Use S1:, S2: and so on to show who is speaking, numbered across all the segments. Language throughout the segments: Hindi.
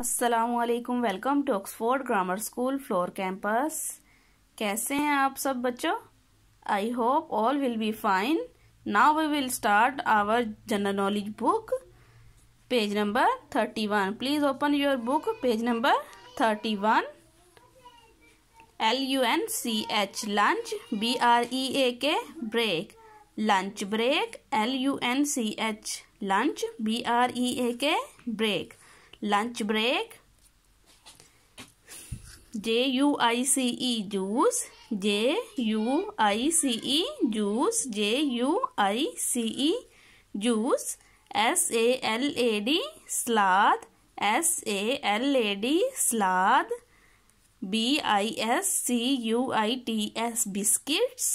S1: असलकम welcome to Oxford grammar school floor campus कैसे हैं आप सब बच्चों I hope all will be fine now we will start our general knowledge book page number thirty one please open your book page number thirty one L U N C H lunch B R E A K break lunch break L U N C H lunch B R E A K break lunch break J U I C E juice J U I C E juice J U I C E juice S A L A D slath S A L A D slath B I S C U I T S biscuits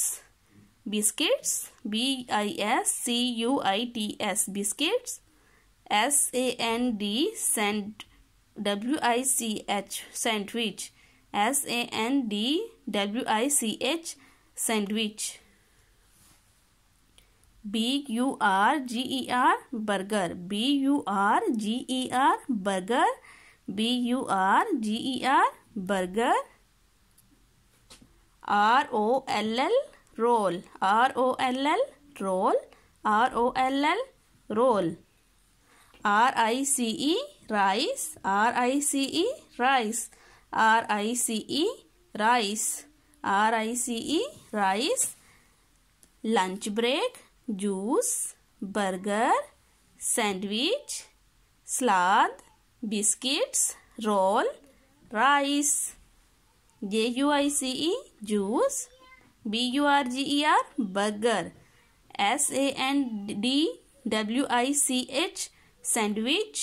S1: biscuits B I S C U I T S biscuits S A N D sand W I C H sandwich S A N D W I C H sandwich B U R G E R burger B U R G E R burger B U R G E R burger R O L L roll R O L L roll R O L L roll R I C E rice R I C E rice R I C E rice R I C E rice lunch break juice burger sandwich salad biscuits roll rice J U I C E juice B U R G E R burger S A N D W I C H sandwich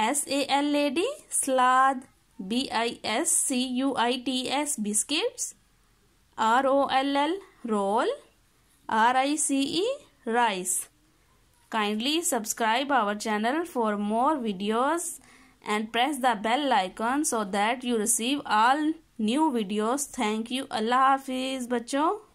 S1: S A L A D salad B I S C U I T S biscuits R O L L roll R I C E rice. Kindly subscribe our channel for more videos and press the bell icon so that you receive all new videos. Thank you. Allah Hafiz, bachcho.